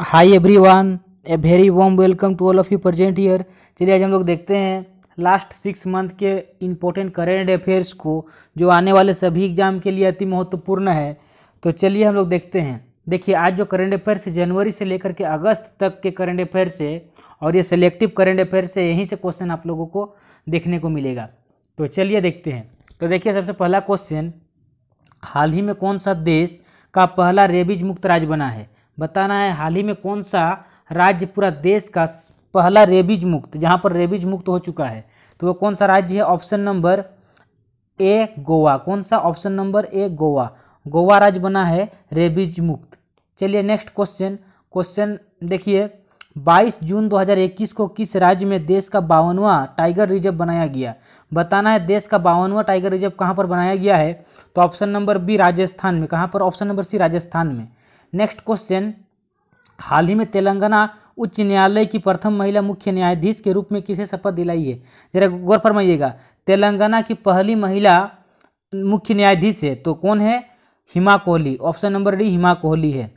hi everyone a very warm welcome to all of you present here चलिए आज हम लोग देखते हैं लास्ट सिक्स मंथ के इम्पोर्टेंट करेंट अफेयर्स को जो आने वाले सभी एग्जाम के लिए अति महत्वपूर्ण है तो चलिए हम लोग देखते हैं देखिए आज जो करेंट अफेयर से जनवरी से लेकर के अगस्त तक के करेंट अफेयर से और ये सेलेक्टिव करेंट अफेयर से यहीं से क्वेश्चन आप लोगों को देखने को मिलेगा तो चलिए देखते हैं तो देखिए सबसे पहला क्वेश्चन हाल ही में कौन सा देश का पहला रेबीज मुक्त राज्य बना है बताना है हाल ही में कौन सा राज्य पूरा देश का पहला रेबीज मुक्त जहाँ पर रेबीज मुक्त हो चुका है तो वो कौन सा राज्य है ऑप्शन नंबर ए गोवा कौन सा option number A Goa Goa राज्य बना है रेबीज मुक्त चलिए नेक्स्ट क्वेश्चन क्वेश्चन देखिए 22 जून 2021 को किस राज्य में देश का बावनवा टाइगर रिजर्व बनाया गया बताना है देश का बावनवा टाइगर रिजर्व कहाँ पर बनाया गया है तो ऑप्शन नंबर बी राजस्थान में कहाँ पर ऑप्शन नंबर सी राजस्थान में नेक्स्ट क्वेश्चन हाल ही में तेलंगाना उच्च न्यायालय की प्रथम महिला मुख्य न्यायाधीश के रूप में किसे शपथ दिलाई है जरा गौर फरमाइएगा तेलंगाना की पहली महिला मुख्य न्यायाधीश है तो कौन है Hima Kohli option number D Hima Kohli है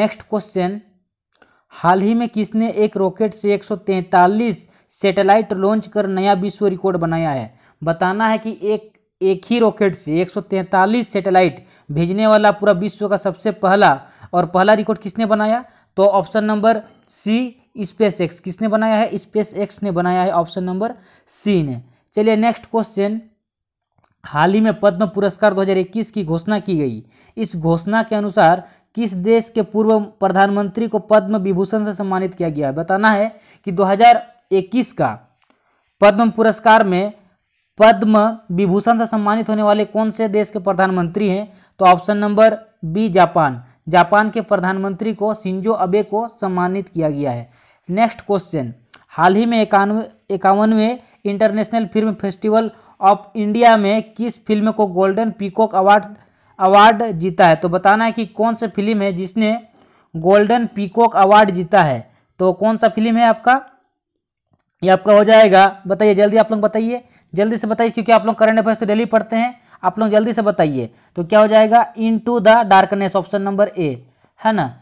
नेक्स्ट क्वेश्चन हाल ही में किसने एक रॉकेट से 143 सैटेलाइट लॉन्च कर नया विश्व रिकॉर्ड बनाया है बताना है कि एक एक ही रॉकेट से 143 सैटेलाइट भेजने वाला पूरा विश्व का सबसे पहला और पहला रिकॉर्ड किसने बनाया तो option number C SpaceX किसने बनाया है स्पेस एक्स ने बनाया है ऑप्शन नंबर सी ने चलिए नेक्स्ट क्वेश्चन हाल ही में पद्म पुरस्कार 2021 की घोषणा की गई इस घोषणा के अनुसार किस देश के पूर्व प्रधानमंत्री को पद्म विभूषण से सम्मानित किया गया है बताना है कि 2021 का पद्म पुरस्कार में पद्म विभूषण से सम्मानित होने वाले कौन से देश के प्रधानमंत्री हैं तो option number B Japan Japan के प्रधानमंत्री को सिंजो अबे को सम्मानित किया गया है नेक्स्ट क्वेश्चन हाल ही में इक्यानवे इक्यावनवे international film festival of India में किस फिल्म को गोल्डन पीकॉक अवार्ड अवार्ड जीता है तो बताना है कि कौन सा फिल्म है जिसने गोल्डन पीकॉक अवार्ड जीता है तो कौन सा फिल्म है आपका ये आपका हो जाएगा बताइए जल्दी आप लोग बताइए जल्दी से बताइए क्योंकि आप लोग करंट अफेयर्स तो डेली पढ़ते हैं आप लोग जल्दी से बताइए तो क्या हो जाएगा into the darkness option number A है ना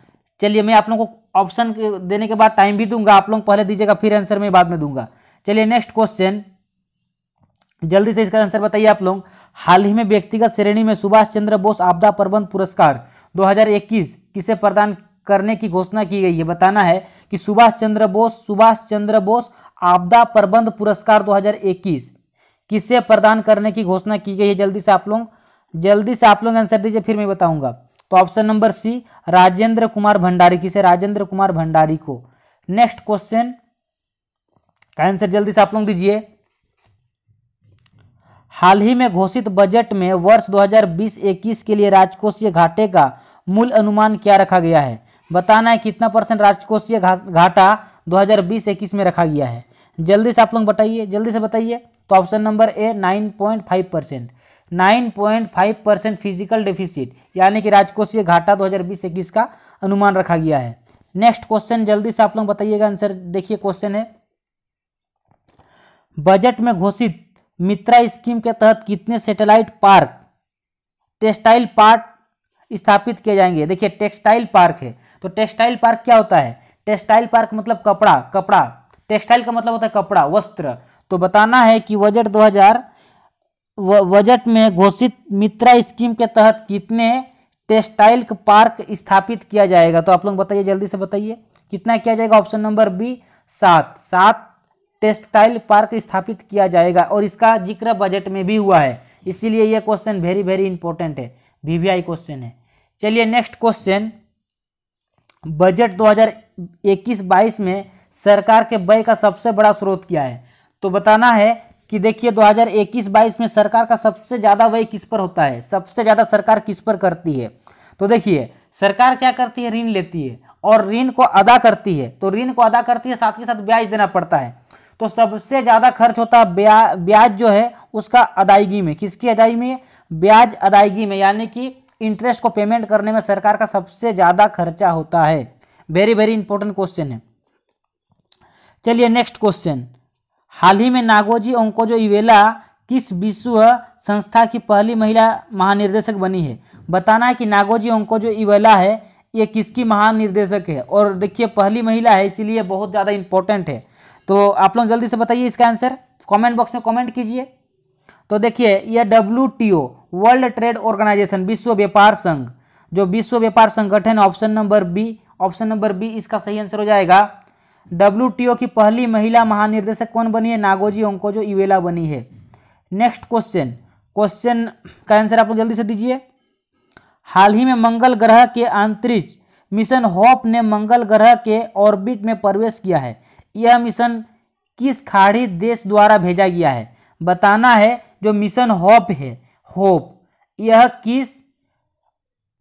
चलिए मैं आप लोग को ऑप्शन देने के बाद टाइम भी दूंगा आप लोग पहले दीजिएगा फिर आंसर में बाद में दूंगा चलिए नेक्स्ट क्वेश्चन जल्दी से इसका आंसर बताइए आप लोग हाल ही में व्यक्तिगत श्रेणी में सुभाष चंद्र बोस आपदा प्रबंध पुरस्कार 2021 किसे प्रदान करने की घोषणा की गई है बताना है कि सुभाष चंद्र बोस सुभाष चंद्र बोस आपदा प्रबंध पुरस्कार किसे प्रदान करने की घोषणा की गई है जल्दी से आप लोग जल्दी से आप लोग आंसर दीजिए फिर मैं बताऊंगा तो option number C Rajendra Kumar Bhandari किसे राजेंद्र कुमार भंडारी को नेक्स्ट क्वेश्चन का आंसर जल्दी से आप लोग दीजिए हाल ही में घोषित बजट में वर्ष 2020-21 के लिए राजकोषीय घाटे का मूल अनुमान क्या रखा गया है बताना है कितना परसेंट राजकोषीय घाटा 2020-21 में रखा गया है जल्दी से आप लोग बताइए जल्दी से बताइए तो option number A nine point five percent nine point five percent physical deficit यानी कि राजकोषीय घाटा दो हज़ार बीस इक्कीस का अनुमान रखा गया है नेक्स्ट क्वेश्चन जल्दी से आप लोग बताइएगा आंसर देखिए क्वेश्चन है बजट में घोषित मित्रा स्कीम के तहत कितने सेटेलाइट पार्क टेक्सटाइल पार्क स्थापित किए जाएंगे देखिए टेक्सटाइल पार्क है तो टेक्सटाइल पार्क क्या होता है टेक्सटाइल पार्क मतलब कपड़ा कपड़ा टेक्सटाइल का मतलब होता है कपड़ा वस्त्र तो बताना है कि बजट 2000 बजट में घोषित मित्रा स्कीम के तहत कितने टेक्सटाइल पार्क स्थापित किया जाएगा तो आप लोग बताइए जल्दी से बताइए कितना किया जाएगा ऑप्शन नंबर बी सात सात टेक्सटाइल पार्क स्थापित किया जाएगा और इसका जिक्र बजट में भी हुआ है इसीलिए यह क्वेश्चन वेरी वेरी इंपॉर्टेंट है वीवीआई क्वेश्चन है चलिए नेक्स्ट क्वेश्चन बजट 2021-22 में सरकार के व्यय का सबसे बड़ा स्रोत क्या है तो बताना है कि देखिए 2021-22 में सरकार का सबसे ज़्यादा व्यय किस पर होता है सबसे ज़्यादा सरकार किस पर करती है तो देखिए सरकार क्या करती है ऋण लेती है और ऋण को अदा करती है तो ऋण को अदा करती है साथ के साथ ब्याज देना पड़ता है तो सबसे ज़्यादा खर्च होता है ब्या, ब्याज जो है उसका अदायगी में किसकी अदायगी में ब्याज अदायगी में यानी कि इंटरेस्ट को पेमेंट करने में सरकार का सबसे ज़्यादा खर्चा होता है वेरी वेरी इंपॉर्टेंट क्वेश्चन है चलिए नेक्स्ट क्वेश्चन हाल ही में नागोजी ओंकोजो इवेला किस विश्व संस्था की पहली महिला महानिर्देशक बनी है बताना है कि नागोजी ओंकोजो इवेला है ये किसकी महानिर्देशक है और देखिए पहली महिला है इसीलिए बहुत ज़्यादा इंपॉर्टेंट है तो आप लोग जल्दी से बताइए इसका आंसर कमेंट बॉक्स में कमेंट कीजिए तो देखिए यह W T O world trade organization विश्व व्यापार संघ जो विश्व व्यापार संगठन option number B option number B इसका सही आंसर हो जाएगा डब्ल्यू की पहली महिला महानिर्देशक कौन बनी है नागोजी ओंकोजो इवेला बनी है नेक्स्ट क्वेश्चन क्वेश्चन का आंसर आप लोग जल्दी से दीजिए हाल ही में मंगल ग्रह के अंतरिक्ष मिशन होप ने मंगल ग्रह के ऑर्बिट में प्रवेश किया है यह मिशन किस खाड़ी देश द्वारा भेजा गया है बताना है जो मिशन होप है होप यह किस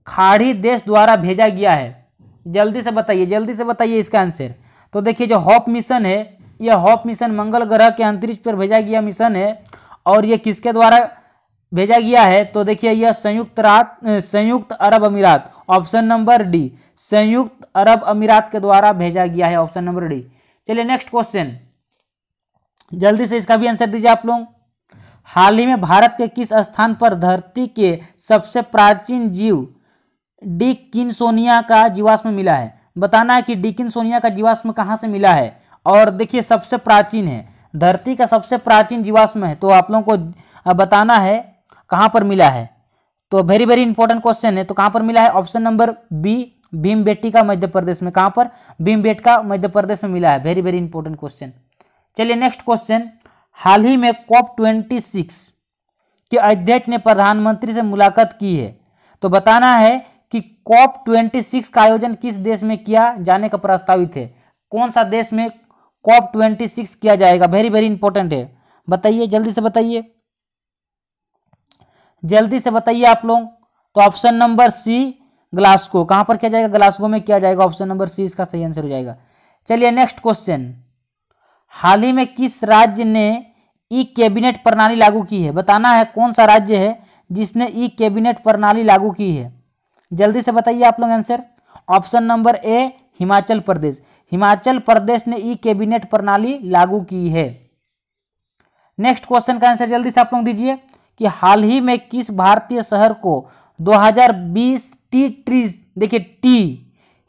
खाड़ी देश द्वारा भेजा गया है जल्दी से बताइए जल्दी से बताइए इसका आंसर तो देखिए जो हॉप मिशन है यह हॉप मिशन मंगल ग्रह के अंतरिक्ष पर भेजा गया मिशन है और यह किसके द्वारा भेजा गया है तो देखिए यह संयुक्त रात संयुक्त अरब अमीरात ऑप्शन नंबर डी संयुक्त अरब अमीरात के द्वारा भेजा गया है ऑप्शन नंबर डी चलिए नेक्स्ट क्वेश्चन जल्दी से इसका भी आंसर दीजिए आप लोग हाल ही में भारत के किस स्थान पर धरती के सबसे प्राचीन जीव डिकिनसोनिया का जीवाश्म मिला है बताना है कि डिकिनसोनिया का जीवाश्म कहाँ से मिला है और देखिए सबसे प्राचीन है धरती का सबसे प्राचीन जीवाश्म है तो आप लोगों को बताना है कहाँ पर मिला है तो वेरी वेरी इंपॉर्टेंट क्वेश्चन है तो कहाँ पर मिला है ऑप्शन नंबर बी भीम का मध्य प्रदेश में कहाँ पर का मध्य प्रदेश में मिला है वेरी वेरी इंपॉर्टेंट क्वेश्चन चलिए नेक्स्ट क्वेश्चन हाल ही में कॉप ट्वेंटी सिक्स के अध्यक्ष ने प्रधानमंत्री से मुलाकात की है तो बताना है कि कॉप 26 का आयोजन किस देश में किया जाने का प्रस्तावित है कौन सा देश में कॉप 26 किया जाएगा वेरी वेरी इंपॉर्टेंट है बताइए जल्दी से बताइए जल्दी से बताइए आप लोग तो ऑप्शन नंबर सी ग्लास्को कहां पर किया जाएगा ग्लास्को में किया जाएगा ऑप्शन नंबर सी इसका सही आंसर हो जाएगा चलिए नेक्स्ट क्वेश्चन हाल ही में किस राज्य ने ई कैबिनेट प्रणाली लागू की है बताना है कौन सा राज्य है जिसने ई कैबिनेट प्रणाली लागू की है जल्दी से बताइए आप लोग answer option number A Himachal Pradesh Himachal Pradesh ने ई कैबिनेट प्रणाली लागू की है नेक्स्ट क्वेश्चन का आंसर जल्दी से आप लोग दीजिए कि हाल ही में किस भारतीय शहर को 2020 टी ट्रीज देखिए tree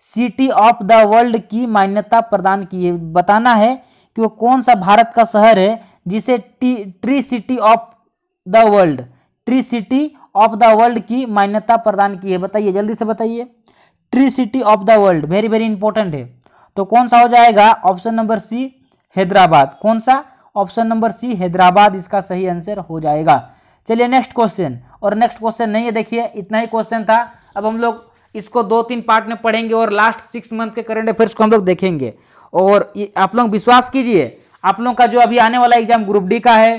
city of the world की मान्यता प्रदान की है बताना है कि वो कौन सा भारत का शहर है जिसे टी tree city of the world tree city of the world की मान्यता प्रदान की है बताइए जल्दी से बताइए tree city of the world very very important है तो कौन सा हो जाएगा ऑप्शन नंबर सी हैदराबाद कौन सा ऑप्शन नंबर सी हैदराबाद इसका सही आंसर हो जाएगा चलिए नेक्स्ट क्वेश्चन और नेक्स्ट क्वेश्चन नहीं है देखिए इतना ही क्वेश्चन था अब हम लोग इसको दो तीन पार्ट में पढ़ेंगे और लास्ट सिक्स मंथ के करंट अफेयर्स को हम लोग देखेंगे और आप लोग विश्वास कीजिए आप लोगों का जो अभी आने वाला एग्जाम ग्रुप डी का है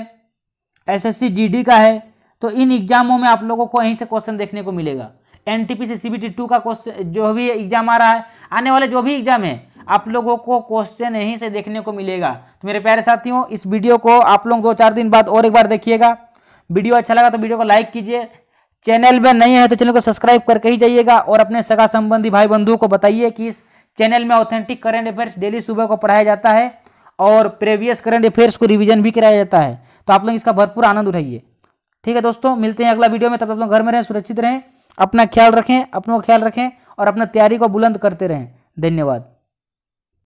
एसएससी जीडी का है तो इन एग्जामों में आप लोगों को यहीं से क्वेश्चन देखने को मिलेगा N T P C C B T two का क्वेश्चन जो भी एग्जाम आ रहा है आने वाले जो भी एग्जाम है आप लोगों को क्वेश्चन यहीं से देखने को मिलेगा तो मेरे प्यारे साथियों इस वीडियो को आप लोग दो चार दिन बाद और एक बार देखिएगा वीडियो अच्छा लगा तो वीडियो को लाइक कीजिए चैनल में नहीं है तो चैनल को सब्सक्राइब करके ही जाइएगा और अपने सगा संबंधी भाई बंधुओं को बताइए कि इस चैनल में ऑथेंटिक करंट अफेयर्स डेली सुबह को पढ़ाया जाता है और प्रीवियस करंट अफेयर्स को रिवीजन भी कराया जाता है तो आप लोग इसका भरपूर आनंद उठाइए ठीक है दोस्तों मिलते हैं अगला वीडियो में तब तक घर में रहें सुरक्षित रहें अपना ख्याल रखें अपनों का ख्याल रखें और अपना तैयारी को बुलंद करते रहें धन्यवाद